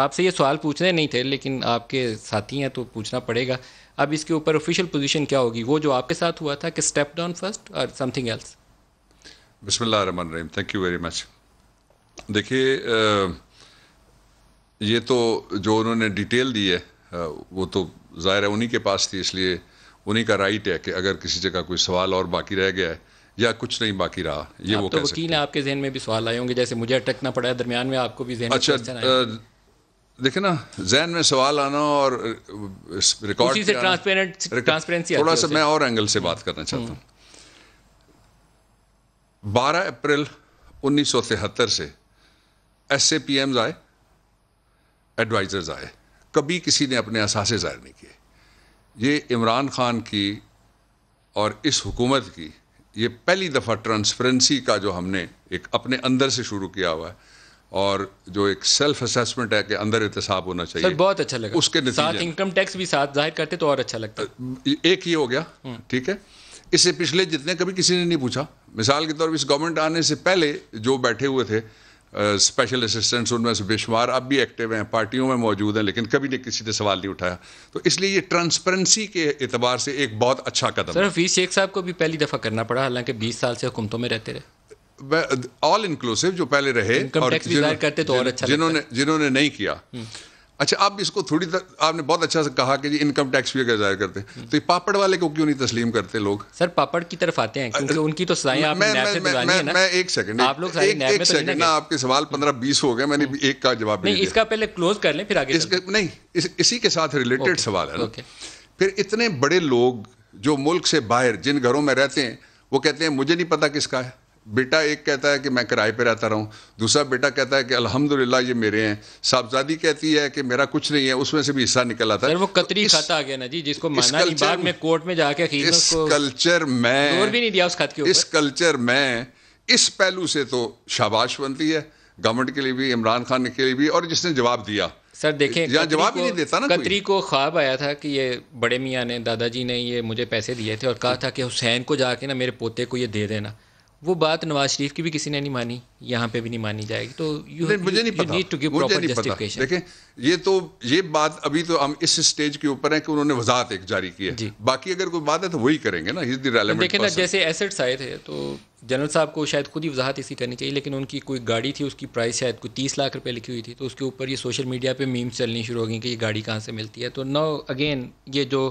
आपसे ये सवाल पूछने नहीं थे लेकिन आपके साथी हैं तो पूछना पड़ेगा अब इसके ऊपर ऑफिशियल पोजीशन क्या होगी वो जो आपके साथ हुआ था कि स्टेप डाउन फर्स्ट और समथिंग एल्स बिस्मिल्लाह रहमान रहीम थैंक यू वेरी मच देखिए ये तो जो उन्होंने डिटेल दी है वो तो ज़ाहिर है उन्हीं के पास थी इसलिए उन्हीं का राइट है कि अगर किसी जगह कोई सवाल और बाकी रह गया है या कुछ नहीं बाकी रहा ये वो तो वकील आपके जहन में भी सवाल आए होंगे जैसे मुझे अटकना पड़ा है दरमियान में आपको भी जहन अच्छा देखे ना जहन में सवाल आना और रिकॉर्ड से ट्रांसपेरेंट ट्रांसपेरेंसी थोड़ा सा मैं और एंगल से बात करना चाहता हम्म। हूँ बारह अप्रैल उन्नीस से एस ए पी आए एडवाइज़र्स आए कभी किसी ने अपने असासे ज़ाहिर नहीं किए ये इमरान खान की और इस हुकूमत की ये पहली दफ़ा ट्रांसपेरेंसी का जो हमने एक अपने अंदर से शुरू किया हुआ है और जो एक सेल्फ असेसमेंट है कि अंदर एहतसाब होना चाहिए सर बहुत अच्छा लगा उसके साथ इनकम टैक्स भी साथ जाहिर करते तो और अच्छा लगता एक ही हो गया हम्म। ठीक है इससे पिछले जितने कभी किसी ने नहीं पूछा मिसाल के तौर पर इस गवर्नमेंट आने से पहले जो बैठे हुए थे स्पेशल असिस्टेंट्स उनमें से बेशुमार अब भी एक्टिव हैं पार्टियों में मौजूद हैं लेकिन कभी ने किसी ने सवाल नहीं उठाया तो इसलिए ये ट्रांसपेरेंसी के एतबार से एक बहुत अच्छा कदम सर फीस शेख साहब को भी पहली दफ़ा करना पड़ा हालांकि बीस साल से हुकूमतों में रहते रहे ऑल इंक्लूसिव जो पहले रहे और करते तो और अच्छा जिन्होंने जिन्होंने नहीं किया हम्म। अच्छा आप इसको थोड़ी तर, आपने बहुत अच्छा से कहा कि जी इनकम टैक्स भी अगर जाहिर करते हैं हम्म। तो ये पापड़ वाले को क्यों नहीं तस्लीम करते लोग सर पापड़ की तरफ आते हैं क्योंकि उनकी तो सजाएं आप मैं, मैं, मैं, मैं, मैं एक सेकंड आप लोग एक, एक, तो सेकंड ना आपके सवाल हम्म। पंद्रह बीस हो गए मैंने एक का जवाब नहीं इसका पहले क्लोज कर लें फिर आगे नहीं इसी के साथ रिलेटेड सवाल है फिर इतने बड़े लोग जो मुल्क से बाहर जिन घरों में रहते हैं वो कहते हैं मुझे नहीं पता किसका है बेटा एक कहता है कि मैं किराए पे रहता रहूं दूसरा बेटा कहता है कि अल्हम्दुलिल्लाह ये मेरे हैं साहबजादी कहती है कि मेरा कुछ नहीं है उसमें से भी हिस्सा निकल आता है वो तो कतरी तो खाता आ गया ना जी जिसको माना बाद में कोर्ट में जाके इस कल्चर में भी नहीं दिया उस खत के इस कल्चर में इस पहलू से तो शाबाश बनती है गवर्नमेंट के लिए भी इमरान खान के लिए भी और जिसने जवाब दिया सर देखें जवाब ही नहीं देता ना कतरी को ख्वाब आया था कि ये बड़े मियाँ ने दादाजी ने ये मुझे पैसे दिए थे और कहा था कि हुसैन को जाके ना मेरे पोते को ये दे देना वो बात नवाज शरीफ की भी किसी ने नहीं मानी यहाँ पे भी नहीं मानी जाएगी तो यू नहीं, मुझे नहीं पता टू गिव मुझे नहीं पता देखें ये तो ये बात अभी तो हम इस स्टेज के ऊपर हैं कि उन्होंने वजाहत एक जारी की है बाकी अगर कोई बात है तो वही करेंगे ना हिस्सा देखें ना जैसे एसेट्स आए थे तो जनरल साहब को शायद खुद ही वजाहत इसी करनी चाहिए लेकिन उनकी कोई गाड़ी थी उसकी प्राइस शायद कोई तीस लाख रुपये लिखी हुई थी तो उसके ऊपर ये सोशल मीडिया पर मीम्स चलनी शुरू हो गई कि ये गाड़ी कहाँ से मिलती है तो नो अगेन ये जो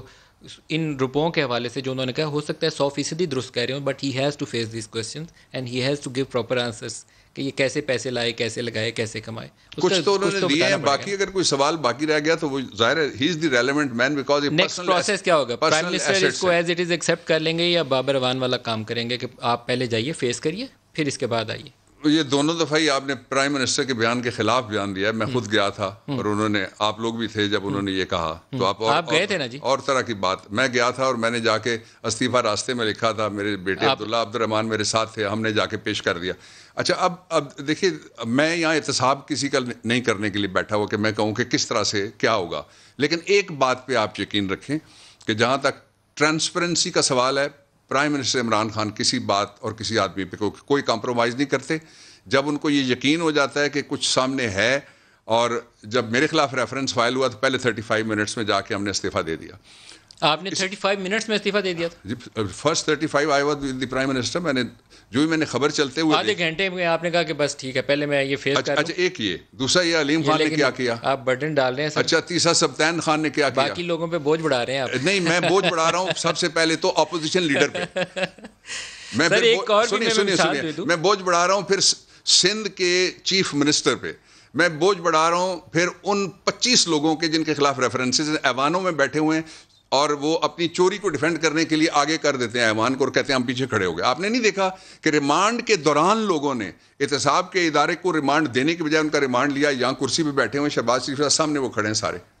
इन रुपयों के हवाले से जो उन्होंने कहा हो सकता है सौ फीसदी दुरुस्त कह रहे हो but he has to face this question and he has to give proper answers कि ये कैसे पैसे लाए कैसे लगाए कैसे कमाए कुछ तो उन्होंने तो दिए बाकी अगर कोई सवाल बाकी रह गया तो वो जाहिर है he is the relevant man because next process क्या होगा प्राइम मिनिस्टर इसको एज इट इज एक्सेप्ट कर लेंगे या बाबर वान वाला काम करेंगे कि आप पहले जाइए फेस करिए फिर इसके बाद आइए ये दोनों दफ़ा ही आपने प्राइम मिनिस्टर के बयान के खिलाफ बयान दिया है मैं खुद गया था हम्म। और उन्होंने आप लोग भी थे जब उन्होंने ये कहा हम्म। तो आप आप गए थे ना जी और तरह की बात मैं गया था और मैंने जाके इस्तीफा रास्ते में लिखा था मेरे बेटे अब्दुल्ला अब्दुलरहमान मेरे साथ थे हमने जाके पेश कर दिया अच्छा अब अब देखिए मैं यहाँ एहतसाब किसी का नहीं करने के लिए बैठा हुआ कि मैं कहूँ कि किस तरह से क्या होगा लेकिन एक बात पर आप यकीन रखें कि जहाँ तक ट्रांसपेरेंसी का सवाल है प्राइम मिनिस्टर इमरान खान किसी बात और किसी आदमी पे को, कोई कॉम्प्रोमाइज़ नहीं करते जब उनको ये यकीन हो जाता है कि कुछ सामने है और जब मेरे खिलाफ रेफरेंस फाइल हुआ तो पहले 35 मिनट्स में जाके हमने इस्तीफ़ा दे दिया आपने थर्टी फाइव मिनट्स में इस्तीफा दे दिया था first thirty five I was with prime minister मैंने जो भी मैंने खबर चलते हुए आधे घंटे में आपने कहा कि बस ठीक है पहले मैं ये फेस अच्छा, अच्छा एक ये दूसरा ये अलीम खान ने क्या किया आप बटन डाल रहे हैं अच्छा तीसरा सप्तान खान ने क्या किया बाकी लोगों पे बोझ बढ़ा रहे हैं आप नहीं मैं बोझ बढ़ा रहा हूँ सबसे पहले तो अपोजिशन लीडर पे मैं सुनिए सुनिए सुनिए मैं बोझ बढ़ा रहा हूँ फिर सिंध के चीफ मिनिस्टर पे मैं बोझ बढ़ा रहा हूँ फिर उन 25 लोगों के जिनके खिलाफ रेफरेंसेज ऐवानों में बैठे हुए हैं और वो अपनी चोरी को डिफेंड करने के लिए आगे कर देते हैं ऐवान को और कहते हैं हम पीछे खड़े हो गए आपने नहीं देखा कि रिमांड के दौरान लोगों ने एहतसाब के इदारे को रिमांड देने के बजाय उनका रिमांड लिया यहाँ कुर्सी पर बैठे हुए शहबाज शरीफ सामने वो खड़े हैं सारे